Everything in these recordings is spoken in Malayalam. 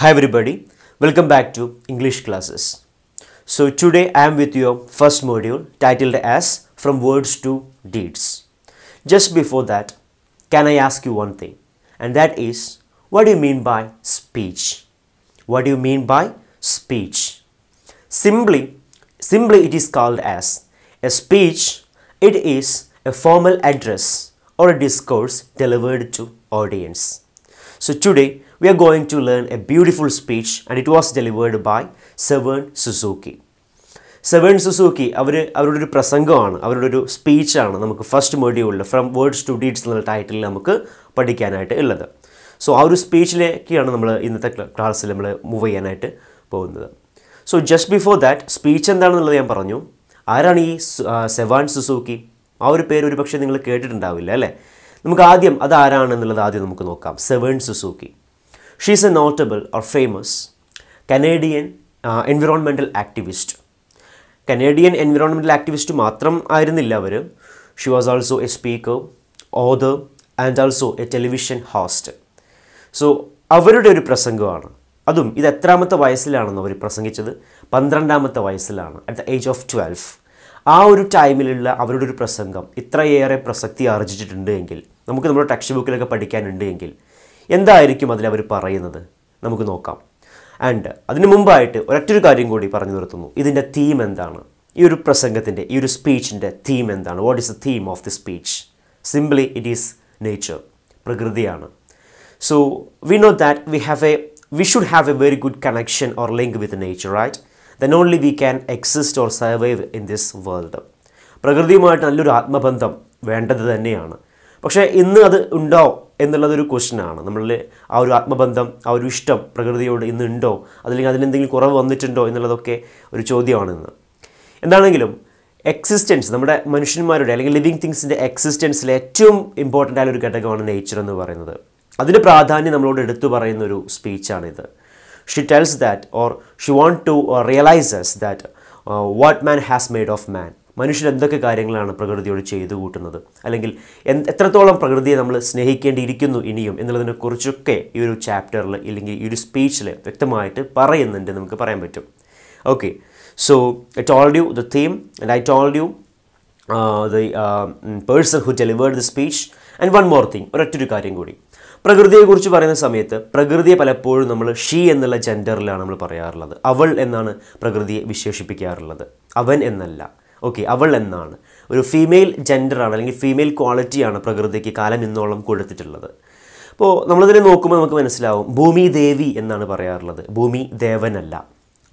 Hi everybody, welcome back to English classes. So today I am with your first module titled as From Words to Deeds. Just before that, can I ask you one thing? And that is, what do you mean by speech? What do you mean by speech? Simply, simply it is called as a speech. It is a formal address or a discourse delivered to audience. So today we are going to learn a beautiful speech and it was delivered by Severn Suzuki. Severn Suzuki അവർ അവരുടെ ഒരു പ്രസംഗമാണ് അവരുടെ ഒരു സ്പീച്ചാണ് നമുക്ക് ഫസ്റ്റ് മൊഡ്യൂളിൽ ഫ്രം വേർഡ്സ് ടു ഡീഡ്സ് എന്നുള്ള ടൈറ്റിൽ നമുക്ക് പഠിക്കാനായിട്ട് ഉള്ളത് സോ ആ ഒരു സ്പീച്ചിലേക്കാണ് നമ്മൾ ഇന്നത്തെ ക്ലാസ്സിൽ നമ്മൾ മൂവ് ചെയ്യാനായിട്ട് പോകുന്നത് so just before that speech എന്താണെന്നുള്ളത് ഞാൻ പറഞ്ഞു ആരാണ് ഈ സെവാൻ സുസൂക്കി ആ ഒരു പേര് ഒരു പക്ഷേ നിങ്ങൾ കേട്ടിട്ടുണ്ടാവില്ല അല്ലേ നമുക്ക് ആദ്യം അത് ആരാണെന്നുള്ളത് ആദ്യം നമുക്ക് നോക്കാം Severn Suzuki She is a notable or famous Canadian uh, environmental activist. Canadian environmental activist മാത്രം ആയിരുന്നില്ല അവർ she was also a speaker author and also a television host so അവരുടെ ഒരു പ്രസംഗമാണ് അതും ഇത് എത്രാമത്തെ വയസ്സിലാണെന്ന് അവർ പ്രസംഗിച്ചത് പന്ത്രണ്ടാമത്തെ വയസ്സിലാണ് at the age of twelve ആ ഒരു ടൈമിലുള്ള അവരുടെ ഒരു പ്രസംഗം ഇത്രയേറെ പ്രസക്തി ആർജിച്ചിട്ടുണ്ട് എങ്കിൽ നമുക്ക് നമ്മുടെ ടെക്സ്റ്റ് ബുക്കിലൊക്കെ പഠിക്കാനുണ്ട് എങ്കിൽ എന്തായിരിക്കും അതിൽ അവർ പറയുന്നത് നമുക്ക് നോക്കാം ആൻഡ് അതിനു മുമ്പായിട്ട് ഒരൊറ്റൊരു കാര്യം കൂടി പറഞ്ഞു നിർത്തുന്നു ഇതിൻ്റെ തീം എന്താണ് ഈ ഒരു പ്രസംഗത്തിൻ്റെ ഈ ഒരു സ്പീച്ചിൻ്റെ തീം എന്താണ് what is the theme of the speech simply it is nature പ്രകൃതിയാണ് so we know that we have a we should have a very good connection or link with nature right then only we can exist or survive in this world പ്രകൃതിയുമായിട്ട് നല്ലൊരു ആത്മബന്ധം വേണ്ടത് തന്നെയാണ് പക്ഷേ ഇന്ന് അത് ഉണ്ടോ എന്നുള്ളതൊരു ക്വസ്റ്റനാണ് നമ്മളിൽ ആ ഒരു ആത്മബന്ധം ആ ഒരു ഇഷ്ടം പ്രകൃതിയോട് ഇന്നുണ്ടോ അതല്ലെങ്കിൽ അതിനെന്തെങ്കിലും കുറവ് വന്നിട്ടുണ്ടോ എന്നുള്ളതൊക്കെ ഒരു ചോദ്യമാണ് ഇന്ന് എന്താണെങ്കിലും എക്സിസ്റ്റൻസ് നമ്മുടെ മനുഷ്യന്മാരുടെ അല്ലെങ്കിൽ ലിവിങ് തിങ്സിൻ്റെ എക്സിസ്റ്റൻസിൽ ഏറ്റവും ഇമ്പോർട്ടൻ്റ് ആയൊരു ഒരു ഘടകമാണ് നേച്ചർ എന്ന് പറയുന്നത് അതിൻ്റെ പ്രാധാന്യം നമ്മളോട് എടുത്തു പറയുന്ന ഒരു സ്പീച്ചാണിത് she tells that or she want to realizes that what man has made of man മനുഷ്യർ എന്തൊക്കെ കാര്യങ്ങളാണ് പ്രകൃതിയോട് ചെയ്തു കൂട്ടുന്നത് അല്ലെങ്കിൽ എത്രത്തോളം പ്രകൃതിയെ നമ്മൾ സ്നേഹിക്കേണ്ടിയിരിക്കുന്നു ഇനിയും എന്നുള്ളതിനെക്കുറിച്ചൊക്കെ ഈ ഒരു ചാപ്റ്ററിൽ ഇല്ലെങ്കിൽ ഈ ഒരു സ്പീച്ചിൽ വ്യക്തമായിട്ട് പറയുന്നുണ്ട് നമുക്ക് പറയാൻ പറ്റും okay so I told you the theme and I told you the person who delivered the speech and one more thing ഒരൊറ്റൊരു കാര്യം കൂടി പ്രകൃതിയെക്കുറിച്ച് പറയുന്ന സമയത്ത് പ്രകൃതിയെ പലപ്പോഴും നമ്മൾ ഷീ എന്നുള്ള ജെൻഡറിലാണ് നമ്മൾ പറയാറുള്ളത് അവൾ എന്നാണ് പ്രകൃതിയെ വിശേഷിപ്പിക്കാറുള്ളത് അവൻ എന്നല്ല ഓക്കെ അവൾ എന്നാണ് ഒരു ഫീമെയിൽ ജെൻഡറാണ് അല്ലെങ്കിൽ ഫീമെയിൽ ക്വാളിറ്റിയാണ് പ്രകൃതിക്ക് കാലം ഇന്നോളം കൊടുത്തിട്ടുള്ളത് അപ്പോൾ നമ്മളിതിനെ നോക്കുമ്പോൾ നമുക്ക് മനസ്സിലാവും ഭൂമി ദേവി എന്നാണ് പറയാറുള്ളത് ഭൂമി ദേവനല്ല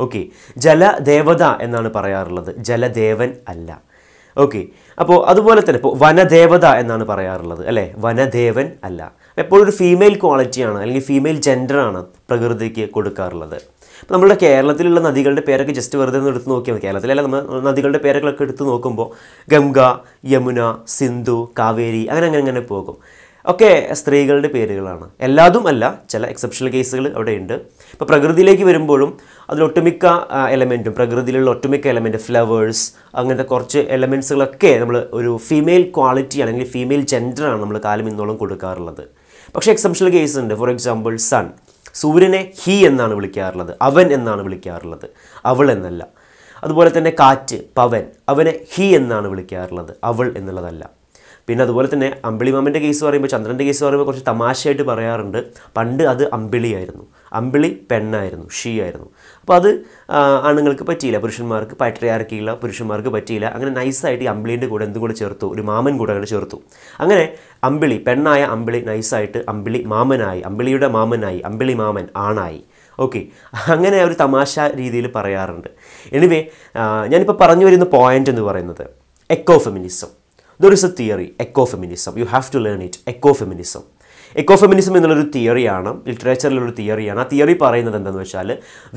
ഓക്കെ ജലദേവത എന്നാണ് പറയാറുള്ളത് ജലദേവൻ അല്ല ഓക്കെ അപ്പോൾ അതുപോലെ തന്നെ ഇപ്പോൾ വനദേവത എന്നാണ് പറയാറുള്ളത് അല്ലേ വനദേവൻ അല്ല എപ്പോഴൊരു ഫീമെയിൽ ക്വാളിറ്റിയാണ് അല്ലെങ്കിൽ ഫീമെയിൽ ജെൻഡറാണ് പ്രകൃതിക്ക് കൊടുക്കാറുള്ളത് നമ്മളുടെ കേരളത്തിലുള്ള നദികളുടെ പേരൊക്കെ ജസ്റ്റ് വെറുതെ ഒന്ന് എടുത്ത് നോക്കിയാൽ കേരളത്തിലല്ല നമ്മൾ നദികളുടെ പേരൊക്കെ എടുത്ത് നോക്കുമ്പോൾ ഗംഗ യമുന സിന്ധു കാവേരി അങ്ങനെ അങ്ങനെ അങ്ങനെ പോകും ഒക്കെ സ്ത്രീകളുടെ പേരുകളാണ് എല്ലാതും അല്ല ചില എക്സെപ്ഷണൽ കേസുകൾ അവിടെ ഉണ്ട് ഇപ്പോൾ പ്രകൃതിയിലേക്ക് വരുമ്പോഴും അതിലൊട്ടുമിക്ക എലമെൻറ്റും പ്രകൃതിയിലുള്ള ഒട്ടുമിക്ക എലമെൻറ്റ് ഫ്ലവേഴ്സ് അങ്ങനത്തെ കുറച്ച് എലമെൻസുകളൊക്കെ നമ്മൾ ഒരു ഫീമെയിൽ ക്വാളിറ്റി അല്ലെങ്കിൽ ഫീമെയിൽ ജെൻഡറാണ് നമ്മൾ കാലം ഇന്നോളം കൊടുക്കാറുള്ളത് പക്ഷേ എക്സെപ്ഷണൽ കേസ് ഉണ്ട് ഫോർ എക്സാമ്പിൾ സൺ സൂര്യനെ ഹി എന്നാണ് വിളിക്കാറുള്ളത് അവൻ എന്നാണ് വിളിക്കാറുള്ളത് അവൾ എന്നല്ല അതുപോലെ തന്നെ കാറ്റ് പവൻ അവനെ ഹി എന്നാണ് വിളിക്കാറുള്ളത് അവൾ എന്നുള്ളതല്ല പിന്നെ അതുപോലെ തന്നെ അമ്പിളിമാമൻ്റെ കേസ് പറയുമ്പോൾ ചന്ദ്രൻ്റെ കേസ് പറയുമ്പോൾ കുറച്ച് തമാശയായിട്ട് പറയാറുണ്ട് പണ്ട് അത് അമ്പിളിയായിരുന്നു അമ്പിളി പെണ്ണായിരുന്നു ഷീ ആയിരുന്നു അപ്പോൾ അത് ആണുങ്ങൾക്ക് പറ്റിയില്ല പുരുഷന്മാർക്ക് പറ്റയാർക്കിയില്ല പുരുഷന്മാർക്ക് പറ്റിയില്ല അങ്ങനെ നൈസായിട്ട് ഈ അമ്പിളീൻ്റെ കൂടെ എന്തും കൂടെ ചേർത്തു ഒരു മാമൻ കൂടെ അങ്ങനെ ചേർത്തു അങ്ങനെ അമ്പിളി പെണ്ണായ അമ്പിളി നൈസായിട്ട് അമ്പിളി മാമനായി അമ്പിളിയുടെ മാമനായി അമ്പിളി മാമൻ ആണായി ഓക്കെ അങ്ങനെ ഒരു തമാശ രീതിയിൽ പറയാറുണ്ട് എനിവേ ഞാനിപ്പോൾ പറഞ്ഞു വരുന്ന പോയിൻ്റ് എന്ന് പറയുന്നത് eco feminism there is a theory eco feminism you have to learn it eco feminism eco feminism എന്നുള്ളൊരു തിയറിയാണ് ലിറ്ററേച്ചറിലൊരു തിയറിയാണ് ആ തിയറി പറയുന്നത് എന്താണെന്ന് വെച്ചാൽ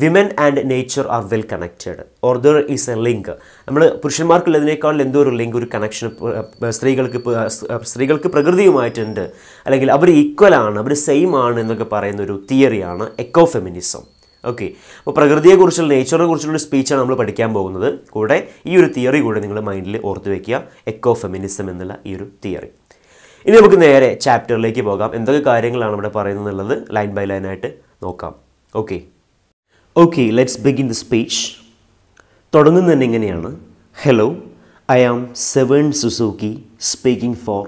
women and nature are well connected or there is a link നമ്മൾ പുരുഷന്മാർക്കുള്ളതിനേക്കാൾ എന്തോ ഒരു ലിങ്ക് ഒരു കണക്ഷൻ സ്ത്രീകൾക്ക് സ്ത്രീകൾക്ക് പ്രകൃതിയുമായിട്ടുണ്ട് അല്ലെങ്കിൽ അവർ ഈക്വൽ ആണ് അവർ സെയിം ആണ് എന്നൊക്കെ പറയുന്ന ഒരു തിയറിയാണ് എക്കോ ഫെമിനിസം ഓക്കെ അപ്പോൾ പ്രകൃതിയെക്കുറിച്ചുള്ള കുറിച്ചുള്ള സ്പീച്ചാണ് നമ്മൾ പഠിക്കാൻ പോകുന്നത് കൂടെ ഈ ഒരു തിയറി കൂടെ നിങ്ങൾ മൈൻഡിൽ ഓർത്ത് വയ്ക്കുക എക്കോ ഫെമിനിസം എന്നുള്ള ഈ ഒരു തിയറി ഇനി നമുക്ക് നേരെ ചാപ്റ്ററിലേക്ക് പോകാം എന്തൊക്കെ കാര്യങ്ങളാണ് ഇവിടെ പറയുന്നത് എന്നുള്ളത് ലൈൻ ബൈ ലൈൻ ആയിട്ട് നോക്കാം okay okay let's begin the speech തുടങ്ങുന്നത് തന്നെ ഇങ്ങനെയാണ് hello I am Severn Suzuki speaking for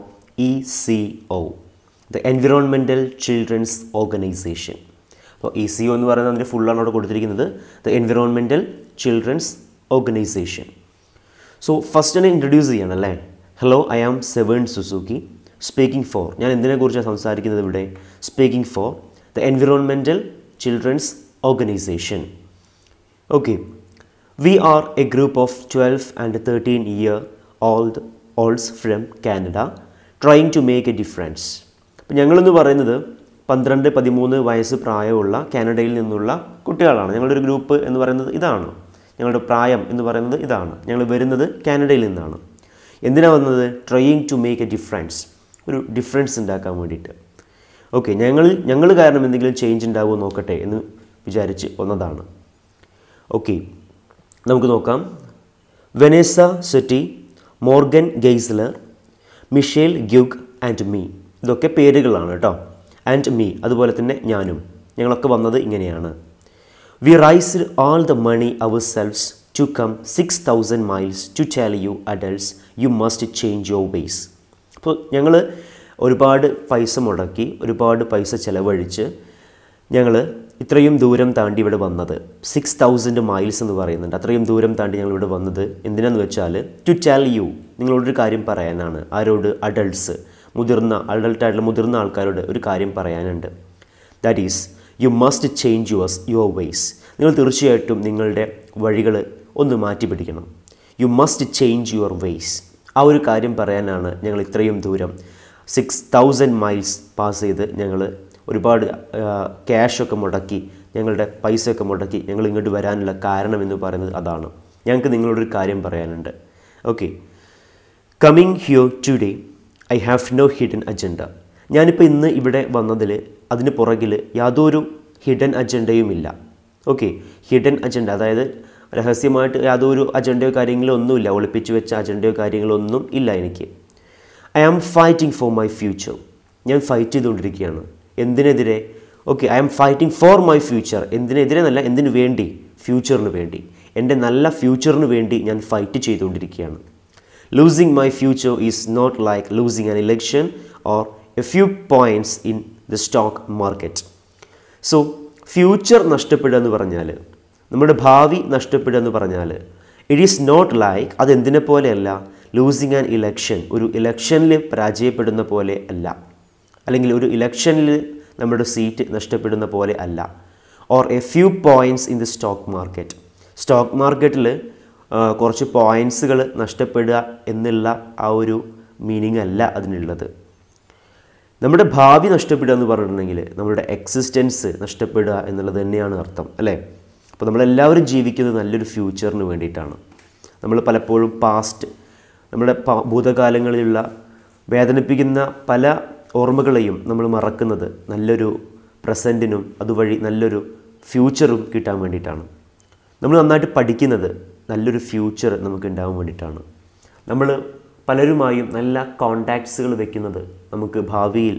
E C O the environmental children's organization അപ്പോൾ ഇ സി ഒ എന്ന് പറയുന്നത് അതിൻ്റെ ഫുള്ളാണ് അവിടെ കൊടുത്തിരിക്കുന്നത് the environmental children's organization so first തന്നെ ഇൻട്രൊഡ്യൂസ് ചെയ്യണം അല്ലേ hello I am Severn Suzuki speaking for ഞാൻ എന്തിനെക്കുറിച്ചാണ് സംസാരിക്കുന്നത് ഇവിടെ speaking for the environmental children's organization okay we are a group of twelve and thirteen year old olds from Canada trying to make a difference അപ്പം ഞങ്ങളെന്ന് പറയുന്നത് പന്ത്രണ്ട് പതിമൂന്ന് വയസ്സ് പ്രായമുള്ള കാനഡയിൽ നിന്നുള്ള കുട്ടികളാണ് ഞങ്ങളുടെ ഒരു ഗ്രൂപ്പ് എന്ന് പറയുന്നത് ഇതാണ് ഞങ്ങളുടെ പ്രായം എന്ന് പറയുന്നത് ഇതാണ് ഞങ്ങൾ വരുന്നത് കാനഡയിൽ നിന്നാണ് എന്തിനാണ് വന്നത് trying to make a difference ഒരു ഡിഫറൻസ് ഉണ്ടാക്കാൻ വേണ്ടിയിട്ട് ഓക്കെ ഞങ്ങൾ ഞങ്ങൾ കാരണം എന്തെങ്കിലും ചേഞ്ച് ഉണ്ടാവുമോ നോക്കട്ടെ എന്ന് വിചാരിച്ച് വന്നതാണ് ഓക്കെ നമുക്ക് നോക്കാം Vanessa Suttie Morgan Geisler Michelle Quigg and me ഇതൊക്കെ പേരുകളാണ് കേട്ടോ ആൻഡ് മീ അതുപോലെ തന്നെ ഞാനും ഞങ്ങളൊക്കെ വന്നത് ഇങ്ങനെയാണ് we raise all the money ourselves to come six thousand miles to tell you adults you must change your ways അപ്പോൾ ഞങ്ങൾ ഒരുപാട് പൈസ മുടക്കി ഒരുപാട് പൈസ ചിലവഴിച്ച് ഞങ്ങൾ ഇത്രയും ദൂരം താണ്ടി ഇവിടെ വന്നത് സിക്സ് തൗസൻഡ് മൈൽസ് എന്ന് പറയുന്നുണ്ട് അത്രയും ദൂരം താണ്ടി ഞങ്ങൾ ഇവിടെ വന്നത് എന്തിനാന്ന് വെച്ചാൽ ടു ടെൽ യു നിങ്ങളോടൊരു കാര്യം പറയാനാണ് ആരോട് അഡൾട്ട്സ് മുതിർന്ന അഡൾട്ടായിട്ടുള്ള മുതിർന്ന ആൾക്കാരോട് ഒരു കാര്യം പറയാനുണ്ട് that is you must change yours your ways നിങ്ങൾ തീർച്ചയായിട്ടും നിങ്ങളുടെ വഴികൾ ഒന്ന് മാറ്റി പിടിക്കണം you must change your ways ആ ഒരു കാര്യം പറയാനാണ് ഞങ്ങൾ ഇത്രയും ദൂരം സിക്സ് തൗസൻഡ് മൈൽസ് പാസ് ചെയ്ത് ഞങ്ങൾ ഒരുപാട് ക്യാഷൊക്കെ മുടക്കി ഞങ്ങളുടെ പൈസ ഒക്കെ മുടക്കി ഞങ്ങൾ ഇങ്ങോട്ട് വരാനുള്ള കാരണം എന്ന് പറയുന്നത് അതാണ് ഞങ്ങൾക്ക് നിങ്ങളോടൊരു കാര്യം പറയാനുണ്ട് okay coming here today I have no hidden agenda ഞാനിപ്പോൾ ഇന്ന് ഇവിടെ വന്നതിൽ അതിന് പുറകിൽ യാതൊരു ഹിഡൻ അജണ്ടയുമില്ല ഓക്കെ ഹിഡൻ അജണ്ട അതായത് രഹസ്യമായിട്ട് യാതൊരു അജണ്ടയോ കാര്യങ്ങളോ ഒന്നുമില്ല ഒളിപ്പിച്ചു വെച്ച അജണ്ടയോ കാര്യങ്ങളോ ഒന്നും ഇല്ല എനിക്ക് I am fighting for my future ഞാൻ ഫൈറ്റ് ചെയ്തുകൊണ്ടിരിക്കുകയാണ് എന്തിനെതിരെ okay I am fighting for my future എന്തിനെതിരെ നല്ല എന്തിനു വേണ്ടി ഫ്യൂച്ചറിന് വേണ്ടി എൻ്റെ നല്ല ഫ്യൂച്ചറിന് വേണ്ടി ഞാൻ ഫൈറ്റ് ചെയ്തുകൊണ്ടിരിക്കുകയാണ് Losing my future is not like losing an election or a few points in the stock market. So future നഷ്ടപ്പെടുക എന്ന് പറഞ്ഞാൽ നമ്മുടെ ഭാവി നഷ്ടപ്പെടുക എന്ന് പറഞ്ഞാൽ ഇറ്റ് ഈസ് നോട്ട് ലൈക്ക് അതെന്തിനെ പോലെയല്ല ലൂസിങ് ആൻ ഇലക്ഷൻ ഒരു ഇലക്ഷനിൽ പരാജയപ്പെടുന്ന പോലെ അല്ല അല്ലെങ്കിൽ ഒരു ഇലക്ഷനിൽ നമ്മുടെ സീറ്റ് നഷ്ടപ്പെടുന്ന പോലെ അല്ല or a few points in the stock market stock മാർക്കറ്റിൽ കുറച്ച് പോയിൻസുകൾ നഷ്ടപ്പെടുക എന്നുള്ള ആ ഒരു മീനിങ് അല്ല അതിനുള്ളത് നമ്മുടെ ഭാവി നഷ്ടപ്പെടുക എന്ന് പറഞ്ഞിട്ടുണ്ടെങ്കിൽ നമ്മുടെ എക്സിസ്റ്റൻസ് നഷ്ടപ്പെടുക എന്നുള്ളത് തന്നെയാണ് അർത്ഥം അല്ലേ അപ്പോൾ നമ്മളെല്ലാവരും ജീവിക്കുന്നത് നല്ലൊരു ഫ്യൂച്ചറിന് വേണ്ടിയിട്ടാണ് നമ്മൾ പലപ്പോഴും പാസ്റ്റ് നമ്മുടെ ഭൂതകാലങ്ങളിലുള്ള വേദനിപ്പിക്കുന്ന പല ഓർമ്മകളെയും നമ്മൾ മറക്കുന്നത് നല്ലൊരു പ്രസൻറ്റിനും അതുവഴി നല്ലൊരു ഫ്യൂച്ചറും കിട്ടാൻ വേണ്ടിയിട്ടാണ് നമ്മൾ നന്നായിട്ട് പഠിക്കുന്നത് നല്ലൊരു ഫ്യൂച്ചർ നമുക്ക് ഉണ്ടാവാൻ വേണ്ടിയിട്ടാണ് നമ്മൾ പലരുമായും നല്ല കോണ്ടാക്ട്സുകൾ വെക്കുന്നത് നമുക്ക് ഭാവിയിൽ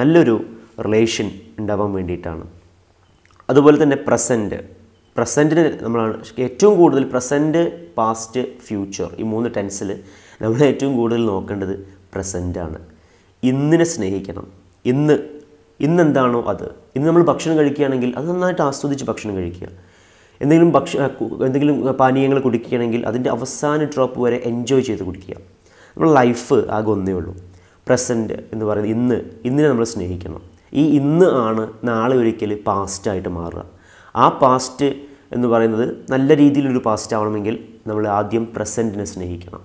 നല്ലൊരു റിലേഷൻ ഉണ്ടാവാൻ വേണ്ടിയിട്ടാണ് അതുപോലെ തന്നെ പ്രസൻറ്റ് പ്രസൻറ്റിന് നമ്മളാണ് ഏറ്റവും കൂടുതൽ പ്രസൻറ്റ് പാസ്റ്റ് ഫ്യൂച്ചർ ഈ മൂന്ന് ടെൻസിൽ നമ്മൾ ഏറ്റവും കൂടുതൽ നോക്കേണ്ടത് പ്രസൻറ്റാണ് ഇന്നിനെ സ്നേഹിക്കണം ഇന്ന് ഇന്നെന്താണോ അത് ഇന്ന് നമ്മൾ ഭക്ഷണം കഴിക്കുകയാണെങ്കിൽ അത് നന്നായിട്ട് ആസ്വദിച്ച് ഭക്ഷണം കഴിക്കുക എന്തെങ്കിലും ഭക്ഷ എന്തെങ്കിലും പാനീയങ്ങൾ കുടിക്കുകയാണെങ്കിൽ അതിൻ്റെ അവസാന ഡ്രോപ്പ് വരെ എൻജോയ് ചെയ്ത് കുടിക്കുക നമ്മുടെ ലൈഫ് ആകെ ഒന്നേ ഉള്ളൂ പ്രസൻറ്റ് എന്ന് പറയുന്നത് ഇന്ന് ഇന്നിനെ നമ്മൾ സ്നേഹിക്കണം ഈ ഇന്ന് ആണ് നാളെ ഒരിക്കൽ പാസ്റ്റായിട്ട് മാറുക ആ പാസ്റ്റ് എന്ന് പറയുന്നത് നല്ല രീതിയിലൊരു പാസ്റ്റ് ആവണമെങ്കിൽ നമ്മൾ ആദ്യം പ്രസൻറ്റിനെ സ്നേഹിക്കണം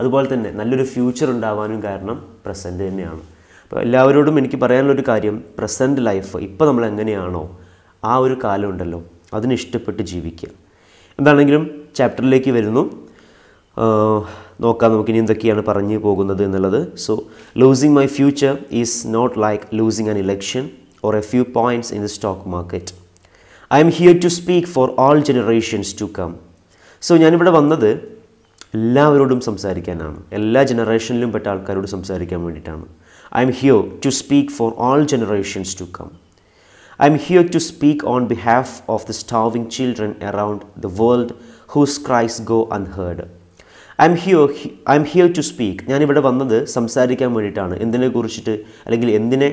അതുപോലെ തന്നെ നല്ലൊരു ഫ്യൂച്ചർ ഉണ്ടാവാനും കാരണം പ്രസൻറ്റ് തന്നെയാണ് അപ്പോൾ എല്ലാവരോടും എനിക്ക് പറയാനുള്ളൊരു കാര്യം പ്രസൻറ്റ് ലൈഫ് ഇപ്പോൾ നമ്മൾ എങ്ങനെയാണോ ആ ഒരു കാലം ഉണ്ടല്ലോ അതിന് ഇഷ്ടപ്പെട്ട് ജീവിക്കുക എന്താണെങ്കിലും ചാപ്റ്ററിലേക്ക് വരുന്നു നോക്കാം നമുക്കിനി എന്തൊക്കെയാണ് പറഞ്ഞു പോകുന്നത് എന്നുള്ളത് so losing my future is not like losing an election or a few points in the stock market I am here to speak for all generations to come so ഞാനിവിടെ വന്നത് എല്ലാവരോടും സംസാരിക്കാനാണ് എല്ലാ ജനറേഷനിലും പെട്ട ആൾക്കാരോട് സംസാരിക്കാൻ വേണ്ടിയിട്ടാണ് I am here to speak for all generations to come I am here to speak on behalf of the starving children around the world whose cries go unheard. I am here I am here to speak ഞാനിവിടെ വന്നത് സംസാരിക്കാൻ വേണ്ടിയിട്ടാണ് എന്തിനെ കുറിച്ചിട്ട് അല്ലെങ്കിൽ എന്തിനെ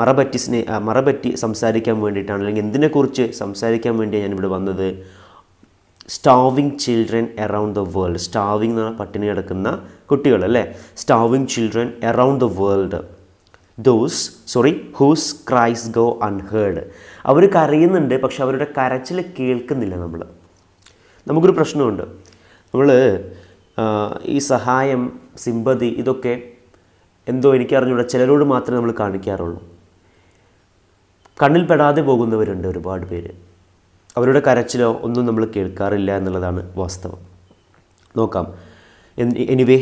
മറപറ്റി സ്നേ മറപറ്റി സംസാരിക്കാൻ വേണ്ടിയിട്ടാണ് അല്ലെങ്കിൽ എന്തിനെക്കുറിച്ച് സംസാരിക്കാൻ വേണ്ടിയാണ് ഞാനിവിടെ വന്നത് starving children around the world starving എന്ന് പറഞ്ഞാൽ പട്ടിണി കിടക്കുന്ന കുട്ടികൾ അല്ലേ starving children around the world those sorry whose cries go unheard അവർ കരയുന്നുണ്ട് പക്ഷെ അവരുടെ കരച്ചിൽ കേൾക്കുന്നില്ല നമ്മൾ നമുക്കൊരു പ്രശ്നമുണ്ട് നമ്മൾ ഈ സഹായം സിമ്പതി ഇതൊക്കെ എന്തോ എനിക്കറിഞ്ഞൂടെ ചിലരോട് മാത്രമേ നമ്മൾ കാണിക്കാറുള്ളൂ കണ്ണിൽ പെടാതെ പോകുന്നവരുണ്ട് ഒരുപാട് പേര് അവരുടെ കരച്ചിലോ ഒന്നും നമ്മൾ കേൾക്കാറില്ല എന്നുള്ളതാണ് വാസ്തവം നോക്കാം എനിവേ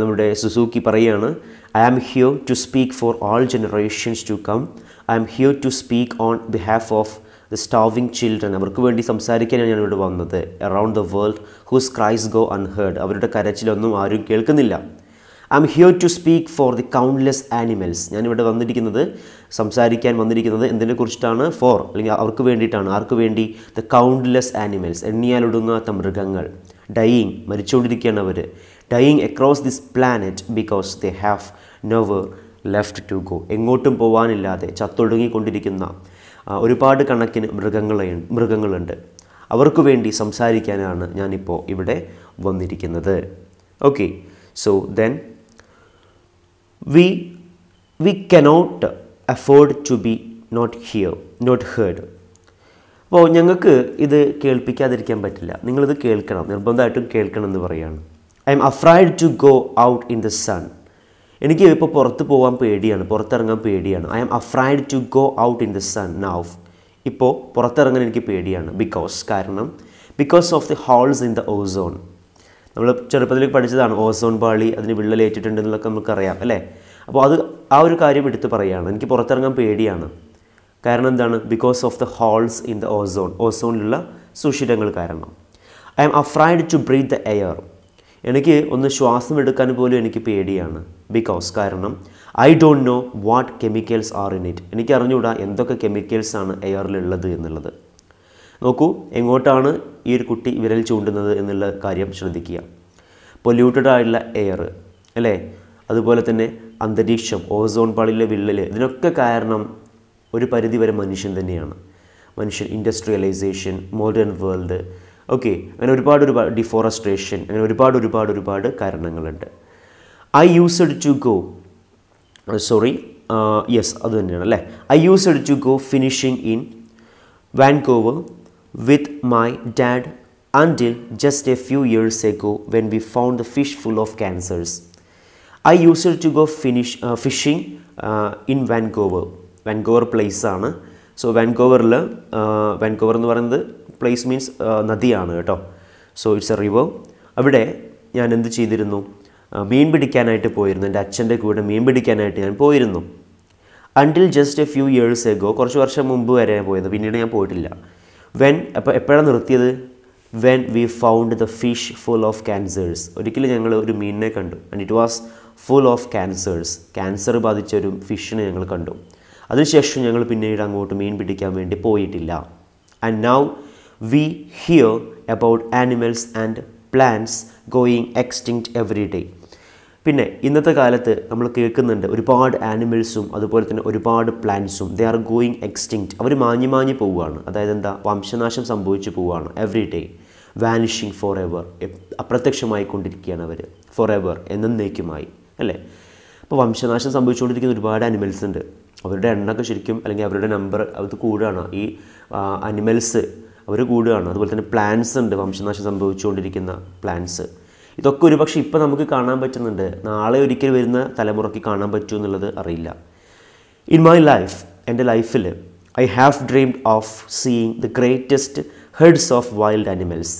നമ്മുടെ സുസൂക്കി പറയുകയാണ് I am here to speak for all generations to come I am here to speak on behalf of the starving children അവർക്ക് വേണ്ടി സംസാരിക്കാനാണ് ഞാൻ ഇവിടെ വന്നത് around the world whose cries go unheard അവരുടെ കരച്ചിലൊന്നും ആരും കേൾക്കുന്നില്ല I am here to speak for the countless animals ഞാനിവിടെ വന്നിരിക്കുന്നത് സംസാരിക്കാൻ വന്നിരിക്കുന്നത് എന്തിനെ കുറിച്ചിട്ടാണ് ഫോർ അല്ലെങ്കിൽ അവർക്ക് വേണ്ടിയിട്ടാണ് ആർക്ക് വേണ്ടി ദ കൗണ്ട്ലെസ് ആനിമൽസ് എണ്ണിയാലൊടുങ്ങാത്ത മൃഗങ്ങൾ ഡൈയിങ് മരിച്ചുകൊണ്ടിരിക്കുകയാണ് അവർ dying across this planet because they have never left to go എങ്ങോട്ടും പോകാനില്ലാതെ ചത്തൊടുങ്ങിക്കൊണ്ടിരിക്കുന്ന ഒരുപാട് കണക്കിന് മൃഗങ്ങളെ മൃഗങ്ങളുണ്ട് അവർക്ക് വേണ്ടി സംസാരിക്കാനാണ് ഞാനിപ്പോൾ ഇവിടെ വന്നിരിക്കുന്നത് okay so then we we cannot afford to be not here not heard അപ്പോൾ ഞങ്ങൾക്ക് ഇത് കേൾപ്പിക്കാതിരിക്കാൻ പറ്റില്ല നിങ്ങളിത് കേൾക്കണം നിർബന്ധമായിട്ടും കേൾക്കണം എന്ന് പറയുകയാണ് I am afraid to go out in the sun എനിക്ക് ഇപ്പോൾ പുറത്ത് പോകാൻ പേടിയാണ് പുറത്തിറങ്ങാൻ പേടിയാണ് I am afraid to go out in the sun now ഇപ്പോൾ പുറത്തിറങ്ങാൻ എനിക്ക് പേടിയാണ് ബിക്കോസ് കാരണം because of the holes in the ozone നമ്മൾ ചെറുപ്പത്തിലേക്ക് പഠിച്ചതാണ് ഓസോൺ പാളി അതിന് വിള്ളൽ ഏറ്റിട്ടുണ്ടെന്നൊക്കെ നമുക്കറിയാം അല്ലേ അപ്പോൾ അത് ആ ഒരു കാര്യം എടുത്ത് പറയുകയാണ് എനിക്ക് പുറത്തിറങ്ങാൻ പേടിയാണ് കാരണം എന്താണ് because of the holes in the ozone ഓസോണിലുള്ള സുഷിരങ്ങൾ കാരണം I am afraid to breathe the air എനിക്ക് ഒന്ന് ശ്വാസം എടുക്കാൻ പോലും എനിക്ക് പേടിയാണ് ബിക്കോസ് കാരണം I don't know what chemicals are in it എനിക്ക് അറിഞ്ഞുകൂടാ എന്തൊക്കെ കെമിക്കൽസ് ആണ് എയറിലുള്ളത് എന്നുള്ളത് നോക്കൂ എങ്ങോട്ടാണ് ഈ ഒരു കുട്ടി വിരൽ ചൂണ്ടുന്നത് എന്നുള്ള കാര്യം ശ്രദ്ധിക്കുക പൊല്യൂട്ടഡ് ആയിട്ടുള്ള എയർ അല്ലേ അതുപോലെ തന്നെ അന്തരീക്ഷം ഓസോൺ പാളിയിലെ വിള്ളൽ ഇതിനൊക്കെ കാരണം ഒരു പരിധിവരെ മനുഷ്യൻ തന്നെയാണ് മനുഷ്യൻ ഇൻഡസ്ട്രിയലൈസേഷൻ മോഡേൺ വേൾഡ് ഓക്കെ അങ്ങനെ ഒരുപാട് ഒരുപാട് ഡിഫോറസ്ട്രേഷൻ അങ്ങനെ ഒരുപാട് ഒരുപാട് ഒരുപാട് കാരണങ്ങളുണ്ട് I used to go sorry yes അത് തന്നെയാണ് അല്ലേ I used to go finishing in Vancouver with my dad until just a few years ago when we found the fish full of cancers I used to go finish fishing in Vancouver Vancouver place ആണ് സോ വാൻകോവറിൽ വാൻകോവർ എന്ന് പറയുന്നത് പ്ലേസ് മീൻസ് നദിയാണ് കേട്ടോ സോ ഇറ്റ്സ് എ റിവർ അവിടെ ഞാൻ എന്ത് ചെയ്തിരുന്നു മീൻ പിടിക്കാനായിട്ട് പോയിരുന്നു എൻ്റെ അച്ഛൻ്റെ കൂടെ മീൻ പിടിക്കാനായിട്ട് ഞാൻ പോയിരുന്നു until just a few years ago കുറച്ച് വർഷം മുമ്പ് വരെ പോയത് പിന്നീട് ഞാൻ പോയിട്ടില്ല വെൻ അപ്പോൾ എപ്പോഴാണ് നിർത്തിയത് when we found the fish full of cancers ഒരിക്കലും ഞങ്ങൾ ഒരു മീനിനെ കണ്ടു and it was full of cancers cancer ബാധിച്ച ഒരു ഫിഷിനെ ഞങ്ങൾ കണ്ടു അതിനുശേഷം ഞങ്ങൾ പിന്നീട് അങ്ങോട്ട് മീൻ പിടിക്കാൻ വേണ്ടി പോയിട്ടില്ല and now we hear about animals and plants going extinct every day പിന്നെ ഇന്നത്തെ കാലത്ത് നമ്മൾ കേൾക്കുന്നുണ്ട് ഒരുപാട് ആനിമൽസും അതുപോലെ തന്നെ ഒരുപാട് പ്ലാന്റ്സും ദേ ആർ ഗോയിങ് എക്സ്റ്റിങ് അവർ മാഞ്ഞു മാഞ്ഞു പോവുകയാണ് അതായത് എന്താ വംശനാശം സംഭവിച്ചു പോവുകയാണ് every day vanishing for ever അപ്രത്യക്ഷമായിക്കൊണ്ടിരിക്കുകയാണ് അവർ ഫോർ എവർ എന്നേക്കുമായി അല്ലേ അപ്പോൾ വംശനാശം സംഭവിച്ചുകൊണ്ടിരിക്കുന്ന ഒരുപാട് ആനിമൽസ് ഉണ്ട് അവരുടെ എണ്ണമൊക്കെ ശരിക്കും അല്ലെങ്കിൽ അവരുടെ നമ്പർ അത് കൂടുകയാണ് ഈ അനിമൽസ് അവർ കൂടുകയാണ് അതുപോലെ തന്നെ പ്ലാന്റ്സ് ഉണ്ട് വംശനാശം സംഭവിച്ചുകൊണ്ടിരിക്കുന്ന പ്ലാന്റ്സ് ഇതൊക്കെ ഒരുപക്ഷെ ഇപ്പോൾ നമുക്ക് കാണാൻ പറ്റുന്നുണ്ട് നാളെ ഒരിക്കൽ വരുന്ന തലമുറയ്ക്ക് കാണാൻ പറ്റുമോ എന്നുള്ളത് അറിയില്ല ഇൻ മൈ ലൈഫ് എൻ്റെ ലൈഫിൽ I have dreamed of seeing the greatest heads of wild animals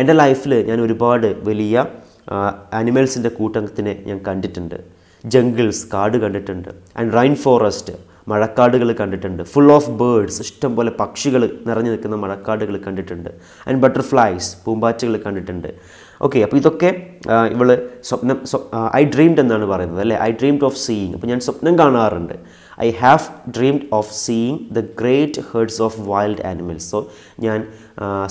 എൻ്റെ ലൈഫിൽ ഞാൻ ഒരുപാട് വലിയ ആനിമൽസിൻ്റെ കൂട്ടത്തിനെ ഞാൻ കണ്ടിട്ടുണ്ട് ജംഗിൾസ് കാട് കണ്ടിട്ടുണ്ട് ആൻഡ് റൈൻ ഫോറസ്റ്റ് മഴക്കാടുകൾ കണ്ടിട്ടുണ്ട് ഫുൾ ഓഫ് ബേഡ്സ് ഇഷ്ടംപോലെ പക്ഷികൾ നിറഞ്ഞു നിൽക്കുന്ന മഴക്കാടുകൾ കണ്ടിട്ടുണ്ട് ആൻഡ് ബട്ടർഫ്ലൈസ് പൂമ്പാറ്റകൾ കണ്ടിട്ടുണ്ട് ഓക്കെ അപ്പോൾ ഇതൊക്കെ ഇവൾ സ്വപ്നം ഐ ഡ്രീംഡ് എന്നാണ് പറയുന്നത് അല്ലേ ഐ ഡ്രീംഡ് ഓഫ് സീയിങ് അപ്പോൾ ഞാൻ സ്വപ്നം കാണാറുണ്ട് I have dreamed of seeing the great herds of wild animals so ഞാൻ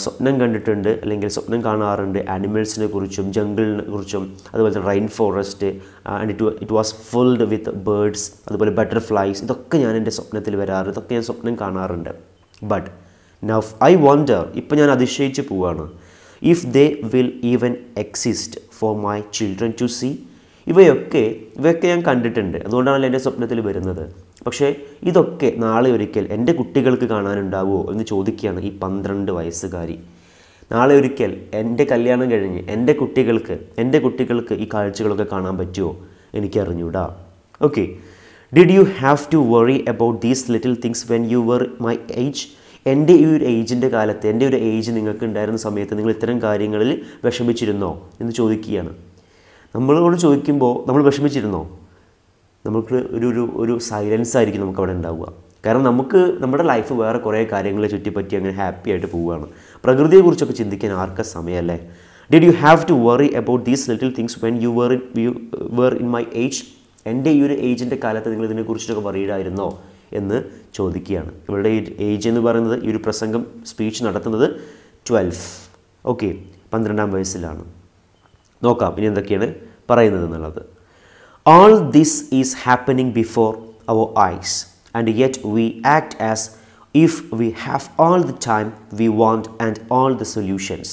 സ്വപ്നം കണ്ടിട്ടുണ്ട് അല്ലെങ്കിൽ സ്വപ്നം കാണാറുണ്ട് ആനിമൽസിനെ കുറിച്ചും ജംഗിളിനെ കുറിച്ചും അതുപോലെ തന്നെ rain forest and it it was filled with birds അതുപോലെ ബട്ടർഫ്ലൈസ് ഇതൊക്കെ ഞാൻ എൻ്റെ സ്വപ്നത്തിൽ വരാറ് ഇതൊക്കെ ഞാൻ സ്വപ്നം കാണാറുണ്ട് ബട്ട് നൗ ഐ വണ്ടർ ഇപ്പം ഞാൻ അതിശയിച്ച് പോവാണ് if they will even exist for my children to see ഇവയൊക്കെ ഇവയൊക്കെ ഞാൻ കണ്ടിട്ടുണ്ട് അതുകൊണ്ടാണല്ലോ എൻ്റെ സ്വപ്നത്തിൽ വരുന്നത് പക്ഷേ ഇതൊക്കെ നാളെ ഒരിക്കൽ എൻ്റെ കുട്ടികൾക്ക് കാണാനുണ്ടാവുമോ എന്ന് ചോദിക്കുകയാണ് ഈ പന്ത്രണ്ട് വയസ്സുകാരി നാളെ ഒരിക്കൽ എൻ്റെ കല്യാണം കഴിഞ്ഞ് എൻ്റെ കുട്ടികൾക്ക് എൻ്റെ കുട്ടികൾക്ക് ഈ കാഴ്ചകളൊക്കെ കാണാൻ പറ്റുമോ എനിക്കറിഞ്ഞൂടാ okay did you have to worry about these little things when you were my age എൻ്റെ ഈ ഒരു ഏജിൻ്റെ കാലത്ത് എൻ്റെ ഒരു ഏജ് നിങ്ങൾക്ക് ഉണ്ടായിരുന്ന സമയത്ത് നിങ്ങൾ ഇത്തരം കാര്യങ്ങളിൽ വിഷമിച്ചിരുന്നോ എന്ന് ചോദിക്കുകയാണ് നമ്മളോട് ചോദിക്കുമ്പോൾ നമ്മൾ വിഷമിച്ചിരുന്നോ നമുക്ക് ഒരു ഒരു ഒരു സൈലൻസ് ആയിരിക്കും നമുക്ക് അവിടെ ഉണ്ടാവുക കാരണം നമുക്ക് നമ്മുടെ ലൈഫ് വേറെ കുറേ കാര്യങ്ങളെ ചുറ്റിപ്പറ്റി അങ്ങനെ ഹാപ്പി ആയിട്ട് പോവുകയാണ് പ്രകൃതിയെക്കുറിച്ചൊക്കെ ചിന്തിക്കാൻ ആർക്ക സമയമല്ലേ did you have to worry about these little things when you were in you were in my age എൻ്റെ ഈ ഒരു ഏജിൻ്റെ കാലത്ത് നിങ്ങൾ ഇതിനെക്കുറിച്ചൊക്കെ വറിയിടായിരുന്നോ എന്ന് ചോദിക്കുകയാണ് ഇവരുടെ ഈ ഏജ് എന്ന് പറയുന്നത് ഈ ഒരു പ്രസംഗം സ്പീച്ച് നടത്തുന്നത് ട്വൽഫ് ഓക്കെ പന്ത്രണ്ടാം വയസ്സിലാണ് നോക്കാം ഇനി എന്തൊക്കെയാണ് പറയുന്നത് എന്നുള്ളത് All this is happening before our eyes, and yet we act as if we have all the time we want and all the solutions.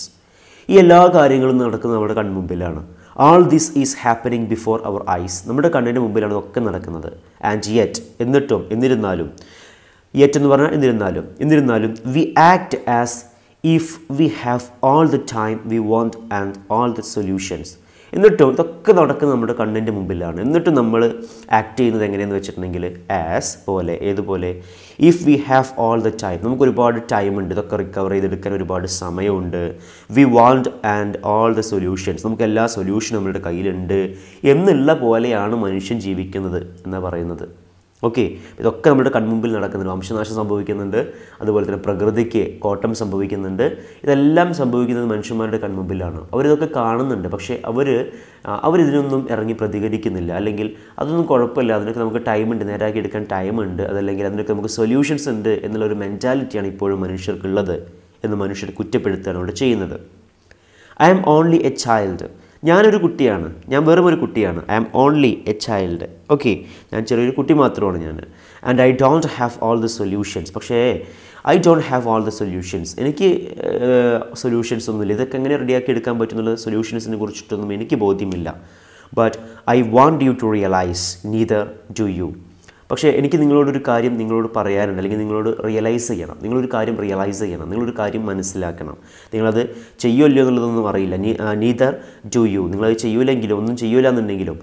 ഈ എല്ലാ കാര്യങ്ങളും നടക്കുന്നത് നമ്മുടെ കൺമുമ്പിലാണ് all this is happening before our eyes നമ്മുടെ കണ്ണിൻ്റെ മുമ്പിലാണ് ഒക്കെ നടക്കുന്നത് ആൻഡ് യെറ്റ് എന്നിട്ടും എന്നിരുന്നാലും യെറ്റ് എന്ന് പറഞ്ഞാൽ എന്നിരുന്നാലും എന്നിരുന്നാലും we act as if we have all the time we want and all the solutions എന്നിട്ടും ഇതൊക്കെ നടക്കുന്നത് നമ്മുടെ കണ്ണിൻ്റെ മുമ്പിലാണ് എന്നിട്ടും നമ്മൾ ആക്ട് ചെയ്യുന്നത് എങ്ങനെയെന്ന് വെച്ചിട്ടുണ്ടെങ്കിൽ ആസ് പോലെ ഏതുപോലെ if we have all the time നമുക്ക് ഒരുപാട് ഉണ്ട് ഇതൊക്കെ റിക്കവർ ചെയ്തെടുക്കാൻ ഒരുപാട് സമയമുണ്ട് we want and all the solutions നമുക്ക് എല്ലാ സൊല്യൂഷനും നമ്മളുടെ കയ്യിലുണ്ട് എന്നുള്ള പോലെയാണ് മനുഷ്യൻ ജീവിക്കുന്നത് എന്നാണ് പറയുന്നത് ഓക്കെ ഇതൊക്കെ നമ്മുടെ കൺമുമ്പിൽ നടക്കുന്നുണ്ട് വംശനാശം സംഭവിക്കുന്നുണ്ട് അതുപോലെ തന്നെ പ്രകൃതിക്ക് കോട്ടം സംഭവിക്കുന്നുണ്ട് ഇതെല്ലാം സംഭവിക്കുന്നത് മനുഷ്യന്മാരുടെ കൺമുമ്പിലാണ് അവരിതൊക്കെ കാണുന്നുണ്ട് പക്ഷേ അവർ അവരിതിനൊന്നും ഇറങ്ങി പ്രതികരിക്കുന്നില്ല അല്ലെങ്കിൽ അതൊന്നും കുഴപ്പമില്ല അതിനൊക്കെ നമുക്ക് ടൈമുണ്ട് നേരാക്കി എടുക്കാൻ ടൈമുണ്ട് അതല്ലെങ്കിൽ അതിനൊക്കെ നമുക്ക് സൊല്യൂഷൻസ് ഉണ്ട് എന്നുള്ളൊരു മെൻറ്റാലിറ്റിയാണ് ഇപ്പോഴും മനുഷ്യർക്കുള്ളത് എന്ന് മനുഷ്യർ കുറ്റപ്പെടുത്തുകയാണ് അവിടെ ചെയ്യുന്നത് I am only a child ഞാനൊരു കുട്ടിയാണ് ഞാൻ വെറും ഒരു കുട്ടിയാണ് I am only a child okay ഞാൻ ചെറിയൊരു കുട്ടി മാത്രമാണ് ഞാൻ and I don't have all the solutions പക്ഷേ I don't have all the solutions എനിക്ക് സൊല്യൂഷൻസ് ഒന്നുമില്ല ഇതൊക്കെ എങ്ങനെ റെഡിയാക്കി എടുക്കാൻ പറ്റുന്നുള്ള സൊല്യൂഷൻസിനെ കുറിച്ചിട്ടൊന്നും എനിക്ക് ബോധ്യമില്ല but I want you to realize neither do you പക്ഷേ എനിക്ക് നിങ്ങളോടൊരു കാര്യം നിങ്ങളോട് പറയാനുണ്ട് അല്ലെങ്കിൽ നിങ്ങളോട് റിയലൈസ് ചെയ്യണം നിങ്ങളൊരു കാര്യം റിയലൈസ് ചെയ്യണം നിങ്ങളൊരു കാര്യം മനസ്സിലാക്കണം നിങ്ങളത് ചെയ്യുമല്ലോ എന്നുള്ളതൊന്നും അറിയില്ല നീതർ ഡു യു നിങ്ങളത് ചെയ്യൂലെങ്കിലും ഒന്നും ചെയ്യൂല എന്നുണ്ടെങ്കിലും